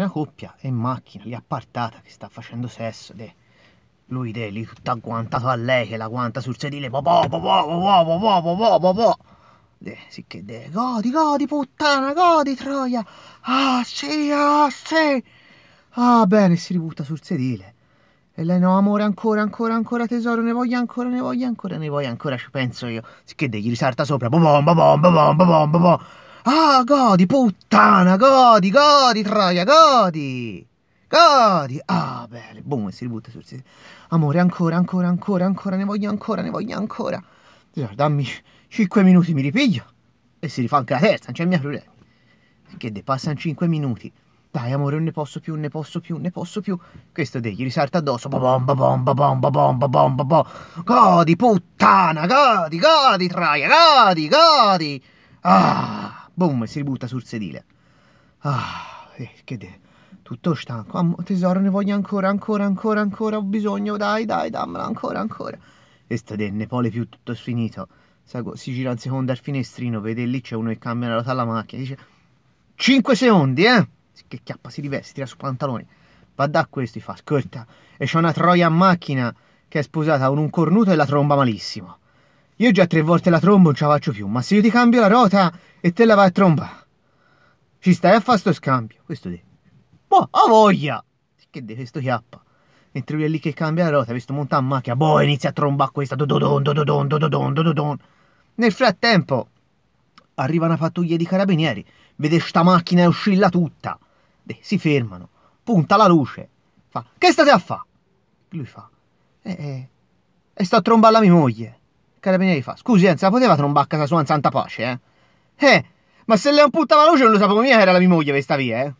una coppia è in macchina, lì appartata, che sta facendo sesso, de. lui de, lì tutto agguantato a lei, che la guanta sul sedile, po po po po po po po po po po po De, sì che de, godi, godi, puttana, godi, troia, ah sì, ah sì, ah bene, si ributta sul sedile. E lei no, amore, ancora, ancora, ancora, tesoro, ne voglio ancora, ne voglio ancora, ne voglio ancora, ci penso io. sicché che de, gli risalta sopra, bom bom bom bom bom bom bom bom Ah, godi, puttana, godi, godi, troia, godi! Godi! Ah, bene, boom, e si ributta sul sedile. Amore, ancora, ancora, ancora, ancora, ne voglio ancora, ne voglio ancora. Dammi 5 minuti, mi ripiglio. E si rifà anche la terza, non c'è mia problema. Che de, passano 5 minuti. Dai, amore, non ne posso più, non ne posso più, non ne posso più. Questo degli risalta addosso. Bomba, bomba, bomba, bomba, bomba, bomba. Godi, puttana, godi, godi, traia, godi, godi. Ah! boom, si ributta sul sedile. Ah, eh, che de... Tutto stanco. Am, tesoro, ne voglio ancora, ancora, ancora, ancora. Ho bisogno, dai, dai, dammela, ancora, ancora. E sta ne vuole più tutto sfinito. Sago si gira in secondo al finestrino, vede lì c'è uno che cambia la ruota alla macchina. Dice: 5 secondi, eh? Che chiappa si riveste, tira su pantaloni. Va da questo e fa, ascolta. E c'è una troia a macchina che è sposata con un cornuto e la tromba malissimo. Io già tre volte la tromba non ce la faccio più, ma se io ti cambio la ruota e te la vai a tromba. Ci stai a fare sto scambio, questo di. Boh, ha voglia! Che deve sto chiappa? Mentre lui è lì che cambia la ruota, visto montare a macchia, boh, inizia a tromba questa, dododon, dododon, dododon, dododon. Nel frattempo, arriva una pattuglia di carabinieri, vede sta macchina e oscilla tutta. De, si fermano, punta la luce, fa, che state a fa? Lui fa, eh, eh, e sto a trombare la mia moglie. carabinieri fa, scusi, non la poteva trombare a casa sua in santa pace, eh? Eh, ma se le un puttana luce non lo sapevo mica che era la mia moglie questa via, eh.